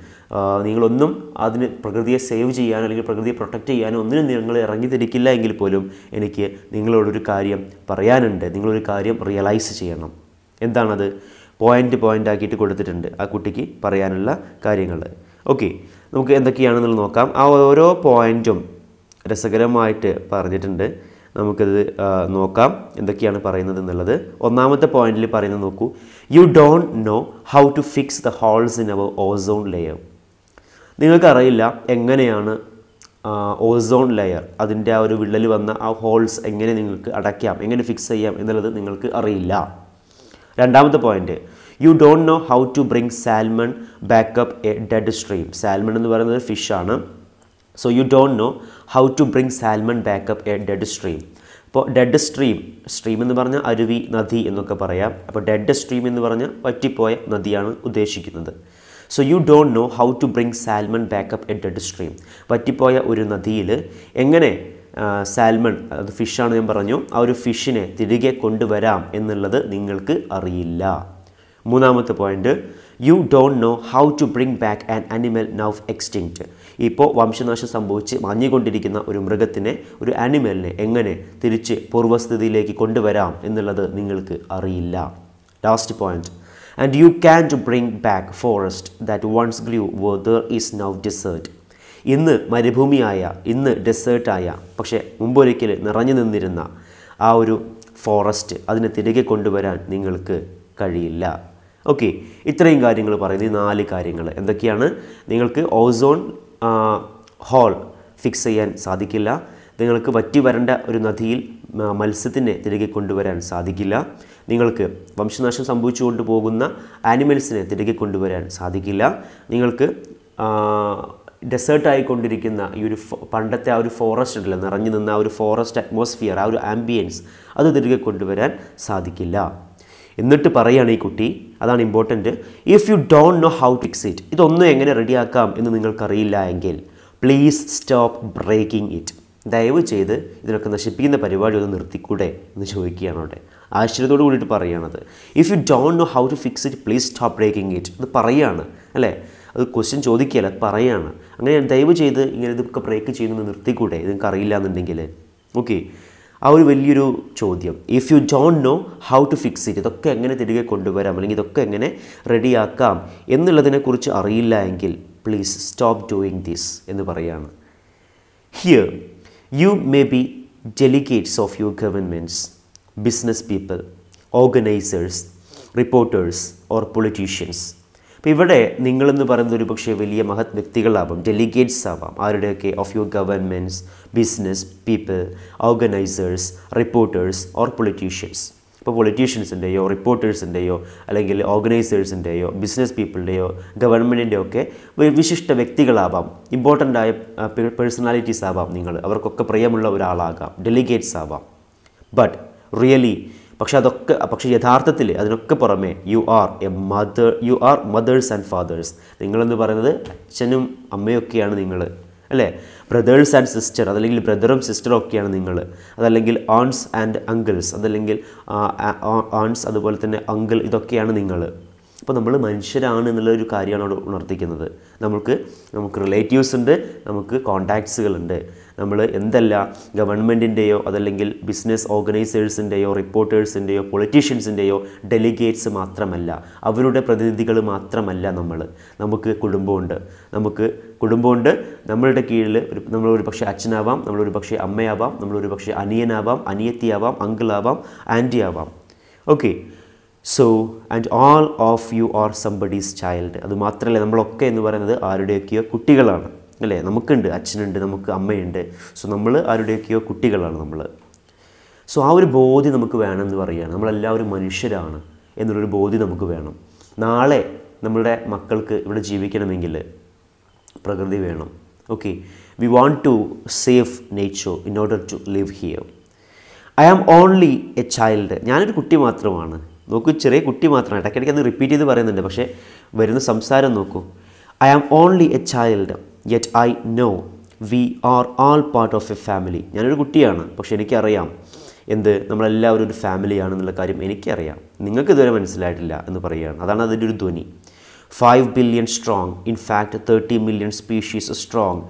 നിങ്ങളൊന്നും അതിന് പ്രകൃതിയെ സേവ് ചെയ്യാനോ അല്ലെങ്കിൽ പ്രകൃതിയെ പ്രൊട്ടക്റ്റ് ചെയ്യാനോ ഒന്നിനും നിങ്ങൾ ഇറങ്ങി തിരിക്കില്ല എങ്കിൽ പോലും എനിക്ക് നിങ്ങളോടൊരു കാര്യം പറയാനുണ്ട് നിങ്ങളൊരു കാര്യം റിയലൈസ് ചെയ്യണം എന്താണത് പോയിൻ്റ് പോയിൻ്റ് ആക്കിയിട്ട് കൊടുത്തിട്ടുണ്ട് ആ കുട്ടിക്ക് പറയാനുള്ള കാര്യങ്ങൾ ഓക്കെ നമുക്ക് എന്തൊക്കെയാണെന്നുള്ളത് നോക്കാം ആ ഓരോ പോയിൻറ്റും രസകരമായിട്ട് പറഞ്ഞിട്ടുണ്ട് നമുക്കത് നോക്കാം എന്തൊക്കെയാണ് പറയുന്നത് എന്നുള്ളത് ഒന്നാമത്തെ പോയിന്റിൽ പറയുന്നത് നോക്കൂ you don't know how to fix the holes in our ozone layer നിങ്ങൾക്കറിയില്ല എങ്ങനെയാണ് ഓസോൺ ലെയർ അതിൻ്റെ ആ ഒരു വിള്ളൽ വന്ന ആ ഹോൾസ് എങ്ങനെ നിങ്ങൾക്ക് അടയ്ക്കാം എങ്ങനെ ഫിക്സ് ചെയ്യാം എന്നുള്ളത് നിങ്ങൾക്ക് അറിയില്ല രണ്ടാമത്തെ point you don't know how to bring salmon back up a dead stream സാൽമൺ എന്ന് പറയുന്നത് ഫിഷാണ് so you don't know how to bring salmon back up a dead stream അപ്പോൾ ഡെഡ് സ്ട്രീം സ്ട്രീം എന്ന് പറഞ്ഞാൽ അരുവി നദി എന്നൊക്കെ പറയാം അപ്പോൾ ഡെഡ് സ്ട്രീം എന്ന് പറഞ്ഞാൽ വറ്റിപ്പോയ നദിയാണ് ഉദ്ദേശിക്കുന്നത് so you don't know how to bring salmon back up a dead stream വറ്റിപ്പോയ ഒരു നദിയിൽ എങ്ങനെ സാൽമൺ അത് ഫിഷാണ് ഞാൻ പറഞ്ഞു ആ ഒരു ഫിഷിനെ തിരികെ കൊണ്ടുവരാം എന്നുള്ളത് നിങ്ങൾക്ക് അറിയില്ല മൂന്നാമത്തെ point you don't know how to bring back an animal now extinct ഇപ്പോൾ വംശനാശം സംഭവിച്ച് മഞ്ഞുകൊണ്ടിരിക്കുന്ന ഒരു മൃഗത്തിനെ ഒരു അനിമലിനെ എങ്ങനെ തിരിച്ച് പൂർവ്വസ്ഥിതിയിലേക്ക് കൊണ്ടുവരാം എന്നുള്ളത് നിങ്ങൾക്ക് അറിയില്ല last point and you can to bring back forest that once grew where is now desert ഇന്ന് മരുഭൂമിയായ ഇന്ന് ഡെസേർട്ടായ പക്ഷേ മുമ്പൊരിക്കൽ നിറഞ്ഞു നിന്നിരുന്ന ആ ഒരു ഫോറസ്റ്റ് അതിനെ തിരികെ കൊണ്ടുവരാൻ നിങ്ങൾക്ക് കഴിയില്ല ഓക്കെ ഇത്രയും കാര്യങ്ങൾ പറയുന്നത് ഈ നാല് കാര്യങ്ങൾ എന്തൊക്കെയാണ് നിങ്ങൾക്ക് ഓസോൺ ഹോൾ ഫിക്സ് ചെയ്യാൻ സാധിക്കില്ല നിങ്ങൾക്ക് വറ്റി വരേണ്ട ഒരു നദിയിൽ മത്സ്യത്തിനെ തിരികെ കൊണ്ടുവരാൻ സാധിക്കില്ല നിങ്ങൾക്ക് വംശനാശം സംഭവിച്ചുകൊണ്ട് പോകുന്ന ആനിമൽസിനെ തിരികെ കൊണ്ടുവരാൻ സാധിക്കില്ല നിങ്ങൾക്ക് ഡെസേർട്ടായിക്കൊണ്ടിരിക്കുന്ന ഈ ഒരു പണ്ടത്തെ ആ ഒരു ഫോറസ്റ്റ് ഉണ്ടല്ലോ നിറഞ്ഞു നിന്ന ആ ഒരു ഫോറസ്റ്റ് അറ്റ്മോസ്ഫിയർ ആ ഒരു ആംബിയൻസ് അത് തിരികെ കൊണ്ടുവരാൻ സാധിക്കില്ല എന്നിട്ട് പറയുകയാണ് ഈ കുട്ടി അതാണ് important if you don't know how to fix it ഇതൊന്നും എങ്ങനെ റെഡിയാക്കാം എന്ന് നിങ്ങൾക്കറിയില്ല എങ്കിൽ പ്ലീസ് സ്റ്റോപ്പ് ബ്രേക്കിംഗ് ഇറ്റ് ദയവ് ചെയ്ത് ഇതിനൊക്കെ നശിപ്പിക്കുന്ന പരിപാടി ഒന്ന് നിർത്തിക്കൂടെ എന്ന് ചോദിക്കുകയാണ് അവിടെ ആശ്ചര്യത്തോട് കൂടിയിട്ട് പറയുകയാണത് if you don't know how to fix it please stop breaking it അത് പറയുകയാണ് അല്ലേ അത് ക്വസ്റ്റ്യൻ ചോദിക്കുകയല്ല പറയുകയാണ് അങ്ങനെ ദയവ് ചെയ്ത് ഇങ്ങനെ ഇതൊക്കെ ബ്രേക്ക് ചെയ്യുന്നത് നിർത്തിക്കൂടെ നിങ്ങൾക്ക് അറിയില്ല എന്നുണ്ടെങ്കിൽ ഓക്കെ ആ ഒരു വലിയൊരു ചോദ്യം if you don't know how to fix it ഇതൊക്കെ എങ്ങനെ തിരികെ കൊണ്ടുവരാം അല്ലെങ്കിൽ ഇതൊക്കെ എങ്ങനെ റെഡിയാക്കാം എന്നുള്ളതിനെക്കുറിച്ച് അറിയില്ല എങ്കിൽ പ്ലീസ് സ്റ്റോപ്പ് ഡൂയിങ് ദിസ് എന്ന് പറയുകയാണ് here you may be delegates of your governments business people organisers reporters or politicians അപ്പോൾ ഇവിടെ നിങ്ങളെന്ന് പറയുന്നത് ഒരു പക്ഷേ വലിയ മഹത് വ്യക്തികളാവാം ഡെലിഗേറ്റ്സ് ആവാം ആരുടെയൊക്കെ of your governments business people organisers reporters or politicians ഇപ്പോൾ പൊളിറ്റീഷ്യൻസിൻ്റെയോ റിപ്പോർട്ടേഴ്സിൻ്റെയോ അല്ലെങ്കിൽ ഓർഗനൈസേഴ്സിൻ്റെയോ ബിസിനസ് പീപ്പിളുടെയോ ഗവൺമെൻറ്റിൻ്റെയോ ഒക്കെ വിശിഷ്ട വ്യക്തികളാവാം ഇമ്പോർട്ടൻ്റ് ആയ പേഴ്സണാലിറ്റീസ് ആവാം നിങ്ങൾ അവർക്കൊക്കെ പ്രിയമുള്ള ഒരാളാകാം ഡെലിഗേറ്റ്സ് ആവാം ബട്ട് റിയലി പക്ഷെ അതൊക്കെ പക്ഷേ യഥാർത്ഥത്തിൽ അതിനൊക്കെ പുറമേ you are a mother you are mothers and fathers നിങ്ങളെന്ന് പറയുന്നത് അച്ഛനും അമ്മയൊക്കെയാണ് നിങ്ങൾ അല്ലേ ബ്രദേഴ്സ് ആൻഡ് സിസ്റ്റർ അതല്ലെങ്കിൽ ബ്രദറും സിസ്റ്ററും ഒക്കെയാണ് നിങ്ങൾ അതല്ലെങ്കിൽ ആൺസ് ആൻഡ് അങ്കിൾസ് അതല്ലെങ്കിൽ ആൺസ് അതുപോലെ തന്നെ അങ്കിൾ ഇതൊക്കെയാണ് നിങ്ങൾ അപ്പോൾ നമ്മൾ മനുഷ്യരാണ് എന്നുള്ളൊരു കാര്യമാണ് ഉണർത്തിക്കുന്നത് നമുക്ക് നമുക്ക് റിലേറ്റീവ്സ് ഉണ്ട് നമുക്ക് കോണ്ടാക്ട്സുകളുണ്ട് നമ്മൾ എന്തല്ല ഗവൺമെൻറ്റിൻ്റെയോ അതല്ലെങ്കിൽ ബിസിനസ് ഓർഗനൈസേഴ്സിൻ്റെയോ റിപ്പോർട്ടേഴ്സിൻ്റെയോ പൊളിറ്റീഷ്യൻസിൻ്റെയോ ഡെലിഗേറ്റ്സ് മാത്രമല്ല അവരുടെ പ്രതിനിധികൾ മാത്രമല്ല നമ്മൾ നമുക്ക് കുടുംബമുണ്ട് നമുക്ക് കുടുംബമുണ്ട് നമ്മളുടെ കീഴിൽ ഒരു നമ്മളൊരു പക്ഷേ അച്ഛനാവാം നമ്മളൊരു പക്ഷേ അമ്മയാവാം നമ്മളൊരു പക്ഷേ അനിയനാവാം അനിയത്തിയാവാം അങ്കിളാവാം ആൻറ്റി ആവാം okay so and all of you are somebody's child അതുമാത്രമല്ല നമ്മളൊക്കെ എന്ന് പറയുന്നത് ആരുടെയൊക്കെയോ കുട്ടികളാണ് അല്ലേ നമുക്കുണ്ട് അച്ഛനുണ്ട് നമുക്ക് അമ്മയുണ്ട് സോ നമ്മൾ ആരുടെയൊക്കെയോ കുട്ടികളാണ് നമ്മൾ സോ ആ ഒരു ബോധ്യം നമുക്ക് വേണമെന്ന് പറയുകയാണ് നമ്മളെല്ലാവരും മനുഷ്യരാണ് എന്നുള്ളൊരു ബോധ്യം നമുക്ക് വേണം നാളെ നമ്മളുടെ മക്കൾക്ക് ഇവിടെ ജീവിക്കണമെങ്കിൽ പ്രകൃതി വേണം okay we want to safe nature in order to live here I am only a child ഞാനൊരു കുട്ടി മാത്രമാണ് നോക്കൂ ചെറിയ കുട്ടി മാത്രമാണ് ഇടയ്ക്കിടയ്ക്ക് അത് റിപ്പീറ്റ് ചെയ്ത് പറയുന്നുണ്ട് പക്ഷേ വരുന്ന സംസാരം നോക്കൂ I am only a child yet I know we are all part of a family ഞാനൊരു കുട്ടിയാണ് പക്ഷെ എനിക്കറിയാം എന്ത് നമ്മളെല്ലാവരും ഒരു ഫാമിലിയാണെന്നുള്ള കാര്യം എനിക്കറിയാം നിങ്ങൾക്ക് ഇതുവരെ മനസ്സിലായിട്ടില്ല എന്ന് പറയുകയാണ് അതാണ് അതിൻ്റെ ഒരു ധ്വനി five billion strong in fact thirty million species strong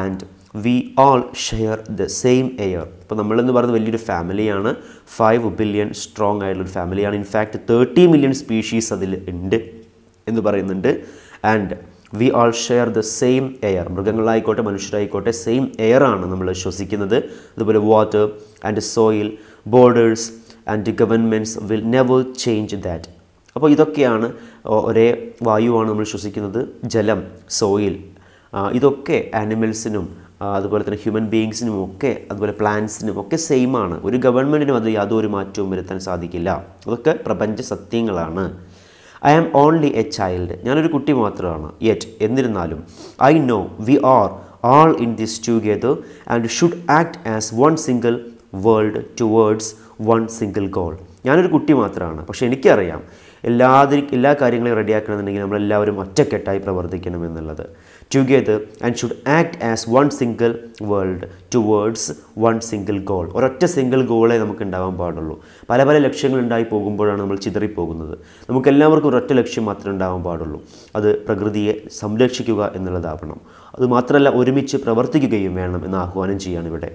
and we all share the same air ഇപ്പോൾ നമ്മളെന്ന് പറയുന്നത് വലിയൊരു ഫാമിലിയാണ് ഫൈവ് ബില്യൺ സ്ട്രോങ് ആയിട്ടുള്ളൊരു ഫാമിലിയാണ് ഇൻഫാക്ട് തേർട്ടി മില്യൺ സ്പീഷീസ് അതിൽ ഉണ്ട് എന്ന് പറയുന്നുണ്ട് and we all share the same air മൃഗങ്ങളായിക്കോട്ടെ മനുഷ്യരായിക്കോട്ടെ സെയിം എയർ ആണ് നമ്മൾ ശ്വസിക്കുന്നത് അതുപോലെ water and soil borders and governments will never change that അപ്പോൾ ഇതൊക്കെയാണ് ഒരേ വായുവാണ് നമ്മൾ ശ്വസിക്കുന്നത് ജലം സോയിൽ ഇതൊക്കെ ആനിമൽസിനും അതുപോലെ തന്നെ ഹ്യൂമൻ ബീയിങ്സിനും ഒക്കെ അതുപോലെ പ്ലാന്റ്സിനും ഒക്കെ സെയിമാണ് ഒരു ഗവൺമെൻറ്റിനും അത് യാതൊരു മാറ്റവും വരുത്താൻ സാധിക്കില്ല അതൊക്കെ പ്രപഞ്ച സത്യങ്ങളാണ് I am only a child ഞാനൊരു കുട്ടി മാത്രമാണ് യെറ്റ് എന്നിരുന്നാലും I know we are all in this together and should act as one single world towards one single goal ഞാനൊരു കുട്ടി മാത്രമാണ് പക്ഷേ എനിക്കറിയാം എല്ലാതിരി എല്ലാ കാര്യങ്ങളും റെഡിയാക്കണമെന്നുണ്ടെങ്കിൽ നമ്മളെല്ലാവരും ഒറ്റക്കെട്ടായി പ്രവർത്തിക്കണം എന്നുള്ളത് together and should act as one single world towards one single goal ഒരൊറ്റ സിംഗിൾ ഗോളേ നമുക്ക് ഉണ്ടാകാൻ പാടുള്ളൂ പല പല ലക്ഷ്യങ്ങളുണ്ടായി പോകുമ്പോഴാണ് നമ്മൾ ചിതറിപ്പോകുന്നത് നമുക്കെല്ലാവർക്കും ഒരൊറ്റ ലക്ഷ്യം മാത്രമേ ഉണ്ടാകാൻ പാടുള്ളൂ അത് പ്രകൃതിയെ സംരക്ഷിക്കുക എന്നുള്ളതാവണം അതുമാത്രമല്ല ഒരുമിച്ച് പ്രവർത്തിക്കുകയും വേണം എന്ന് ആഹ്വാനം ചെയ്യാണ് ഇവിടെ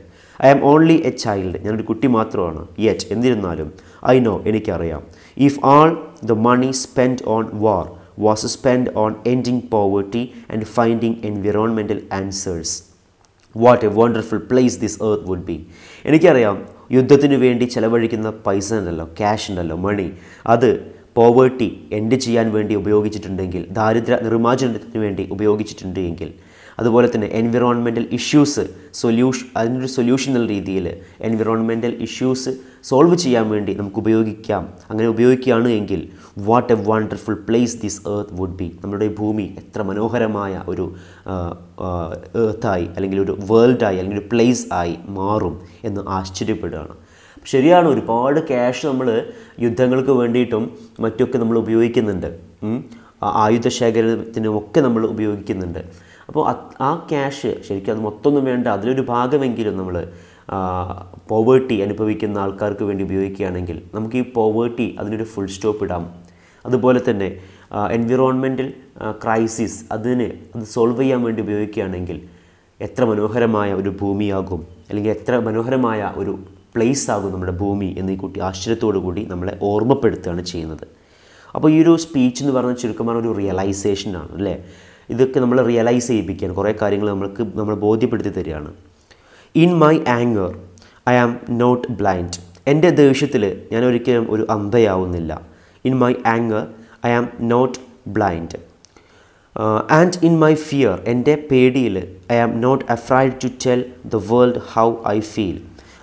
I am only a child ഞാനൊരു കുട്ടി മാത്രമാണ് യെറ്റ് എന്നിരുന്നാലും ഐ നോ എനിക്കറിയാം if all the money spend on war was spent on ending poverty and finding environmental answers. What a wonderful place this earth would be. എനിക്കറിയാം യുദ്ധത്തിന് വേണ്ടി ചെലവഴിക്കുന്ന പൈസ ഉണ്ടല്ലോ ക്യാഷ് ഉണ്ടല്ലോ മണി അത് പോവേർട്ടി എൻഡ് ചെയ്യാൻ വേണ്ടി ഉപയോഗിച്ചിട്ടുണ്ടെങ്കിൽ ദാരിദ്ര്യ നിർമ്മാർജ്ജനത്തിന് വേണ്ടി ഉപയോഗിച്ചിട്ടുണ്ടെങ്കിൽ അതുപോലെ തന്നെ എൻവിറോൺമെൻറ്റൽ ഇഷ്യൂസ് സൊല്യൂഷൻ അതിനൊരു സൊല്യൂഷൻ എന്നുള്ള രീതിയിൽ എൻവിറോൺമെൻറ്റൽ ഇഷ്യൂസ് സോൾവ് ചെയ്യാൻ വേണ്ടി നമുക്ക് ഉപയോഗിക്കാം അങ്ങനെ ഉപയോഗിക്കുകയാണ് എങ്കിൽ what a wonderful place this earth would be നമ്മുടെ ഭൂമി എത്ര മനോഹരമായ ഒരു എർത്തായി അല്ലെങ്കിൽ ഒരു വേൾഡായി അല്ലെങ്കിൽ ഒരു പ്ലേസ് ആയി മാറും എന്ന് ആശ്ചര്യപ്പെടുകയാണ് ശരിയാണ് ഒരുപാട് ക്യാഷ് നമ്മൾ യുദ്ധങ്ങൾക്ക് വേണ്ടിയിട്ടും മറ്റൊക്കെ നമ്മൾ ഉപയോഗിക്കുന്നുണ്ട് ശേഖരത്തിനും ഒക്കെ നമ്മൾ ഉപയോഗിക്കുന്നുണ്ട് അപ്പോൾ ആ ക്യാഷ് ശരിക്കും അത് മൊത്തമൊന്നും വേണ്ട അതിലൊരു ഭാഗമെങ്കിലും നമ്മൾ പോവേർട്ടി അനുഭവിക്കുന്ന ആൾക്കാർക്ക് വേണ്ടി ഉപയോഗിക്കുകയാണെങ്കിൽ നമുക്ക് ഈ പോവേർട്ടി അതിനൊരു ഫുൾ സ്റ്റോപ്പ് ഇടാം അതുപോലെ തന്നെ എൻവിറോൺമെൻറ്റൽ ക്രൈസിസ് അതിന് അത് സോൾവ് ചെയ്യാൻ വേണ്ടി ഉപയോഗിക്കുകയാണെങ്കിൽ എത്ര മനോഹരമായ ഒരു ഭൂമിയാകും അല്ലെങ്കിൽ എത്ര മനോഹരമായ ഒരു പ്ലേസ് ആകും നമ്മുടെ ഭൂമി എന്ന് ഈ കുട്ടി ആശ്ചര്യത്തോടു കൂടി നമ്മളെ ഓർമ്മപ്പെടുത്തുകയാണ് ചെയ്യുന്നത് അപ്പോൾ ഈ ഒരു സ്പീച്ച് എന്ന് പറഞ്ഞാൽ ചുരുക്കമാണ് ഒരു റിയലൈസേഷനാണ് അല്ലേ ഇതൊക്കെ നമ്മൾ റിയലൈസ് ചെയ്യിപ്പിക്കുകയാണ് കുറേ കാര്യങ്ങൾ നമ്മൾക്ക് നമ്മൾ ബോധ്യപ്പെടുത്തി തരികയാണ് in my anger I am not blind എൻ്റെ ദേഷ്യത്തിൽ ഞാൻ ഒരിക്കലും ഒരു അന്ധയാവുന്നില്ല in my anger I am not blind and in my fear എൻ്റെ പേടിയിൽ I am not afraid to tell the world how I feel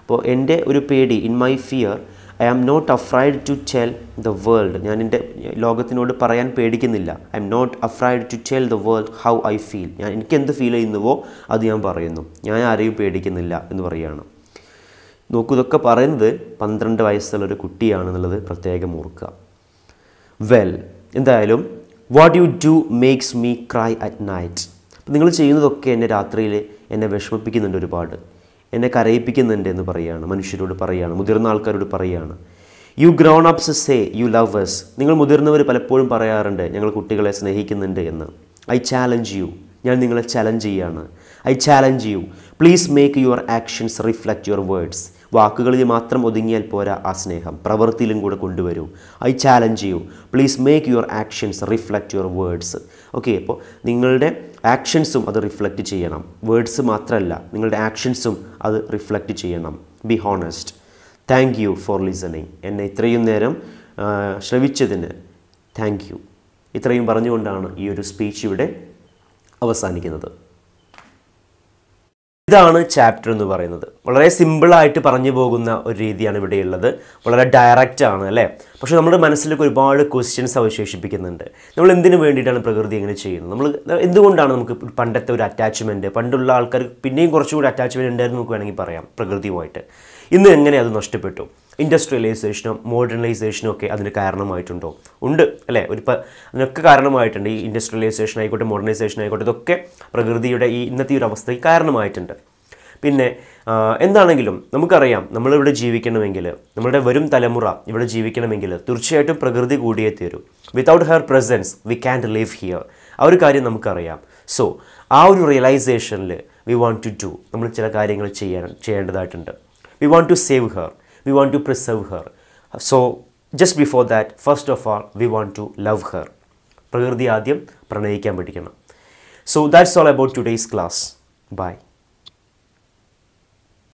അപ്പോൾ എൻ്റെ ഒരു പേടി in my fear I am not afraid to tell the world ഞാൻ എൻ്റെ ലോകത്തിനോട് പറയാൻ പേടിക്കുന്നില്ല I am not afraid to tell the world how I feel ഞാൻ എനിക്ക് എന്ത് ഫീൽ ചെയ്യുന്നുവോ അത് ഞാൻ പറയുന്നു ഞാൻ ആരെയും പേടിക്കുന്നില്ല എന്ന് പറയുകയാണ് നോക്കൂ ഇതൊക്കെ പറയുന്നത് പന്ത്രണ്ട് വയസ്സുള്ള ഒരു കുട്ടിയാണെന്നുള്ളത് പ്രത്യേകം ഓർക്കുക വെൽ എന്തായാലും what you do makes me cry at night നിങ്ങൾ ചെയ്യുന്നതൊക്കെ എന്നെ രാത്രിയിൽ എന്നെ വിഷമിപ്പിക്കുന്നുണ്ട് ഒരുപാട് എന്നെ കരയിപ്പിക്കുന്നുണ്ട് എന്ന് പറയുകയാണ് മനുഷ്യരോട് പറയുകയാണ് മുതിർന്ന ആൾക്കാരോട് പറയുകയാണ് you grown ups say you love us നിങ്ങൾ മുതിർന്നവർ പലപ്പോഴും പറയാറുണ്ട് ഞങ്ങൾ കുട്ടികളെ സ്നേഹിക്കുന്നുണ്ട് എന്ന് ഐ ചാലഞ്ച് യു ഞാൻ നിങ്ങളെ ചലഞ്ച് ചെയ്യാണ് I challenge you please make your actions reflect your words വാക്കുകളിൽ മാത്രം ഒതുങ്ങിയാൽ പോരാ ആ സ്നേഹം പ്രവൃത്തിയിലും കൂടെ കൊണ്ടുവരൂ I challenge you please make your actions reflect your words okay അപ്പോൾ നിങ്ങളുടെ ആക്ഷൻസും അത് റിഫ്ലക്റ്റ് ചെയ്യണം വേർഡ്സ് മാത്രമല്ല നിങ്ങളുടെ ആക്ഷൻസും അത് റിഫ്ലക്റ്റ് ചെയ്യണം be honest thank you for listening എന്നെ ഇത്രയും നേരം ശ്രവിച്ചതിന് താങ്ക് യു ഇത്രയും പറഞ്ഞുകൊണ്ടാണ് ഈ ഒരു സ്പീച്ച് ഇവിടെ അവസാനിക്കുന്നത് ഇതാണ് ചാപ്റ്റർ എന്ന് പറയുന്നത് വളരെ സിമ്പിളായിട്ട് പറഞ്ഞു പോകുന്ന ഒരു രീതിയാണ് ഇവിടെയുള്ളത് വളരെ ഡയറക്റ്റ് ആണ് അല്ലേ പക്ഷേ നമ്മുടെ മനസ്സിലേക്ക് ഒരുപാട് ക്വസ്റ്റ്യൻസ് അവശേഷിപ്പിക്കുന്നുണ്ട് നമ്മൾ എന്തിനു വേണ്ടിയിട്ടാണ് പ്രകൃതി ഇങ്ങനെ ചെയ്യുന്നത് നമ്മൾ എന്തുകൊണ്ടാണ് നമുക്ക് പണ്ടത്തെ ഒരു അറ്റാച്ച്മെൻറ്റ് പണ്ടുള്ള ആൾക്കാർക്ക് പിന്നെയും കുറച്ചുകൂടി അറ്റാച്ച്മെൻറ്റ് ഉണ്ടായിരുന്നു നമുക്ക് വേണമെങ്കിൽ പറയാം പ്രകൃതിയുമായിട്ട് ഇന്ന് എങ്ങനെ അത് നഷ്ടപ്പെട്ടു ഇൻഡസ്ട്രിയലൈസേഷനും മോഡേണൈസേഷനും ഒക്കെ അതിന് കാരണമായിട്ടുണ്ടോ ഉണ്ട് അല്ലേ ഒരു അതിനൊക്കെ കാരണമായിട്ടുണ്ട് ഈ ഇൻഡസ്ട്രിയലൈസേഷൻ ആയിക്കോട്ടെ മോഡേണൈസേഷൻ ആയിക്കോട്ടെ ഇതൊക്കെ പ്രകൃതിയുടെ ഈ ഇന്നത്തെ ഒരു അവസ്ഥയ്ക്ക് കാരണമായിട്ടുണ്ട് പിന്നെ എന്താണെങ്കിലും നമുക്കറിയാം നമ്മളിവിടെ ജീവിക്കണമെങ്കിൽ നമ്മുടെ വരും തലമുറ ഇവിടെ ജീവിക്കണമെങ്കിൽ തീർച്ചയായിട്ടും പ്രകൃതി കൂടിയേ തീരൂ without her presence we can live here ആ ഒരു കാര്യം നമുക്കറിയാം സോ ആ ഒരു റിയലൈസേഷനിൽ വി വാണ്ട് ടു ഡു നമ്മൾ ചില കാര്യങ്ങൾ ചെയ്യാൻ ചെയ്യേണ്ടതായിട്ടുണ്ട് we want to save her we want to preserve her. So, just before that, first of all, we want to love her. Pragardi Adhyam, Pranayikyam So, that's all about today's class. Bye.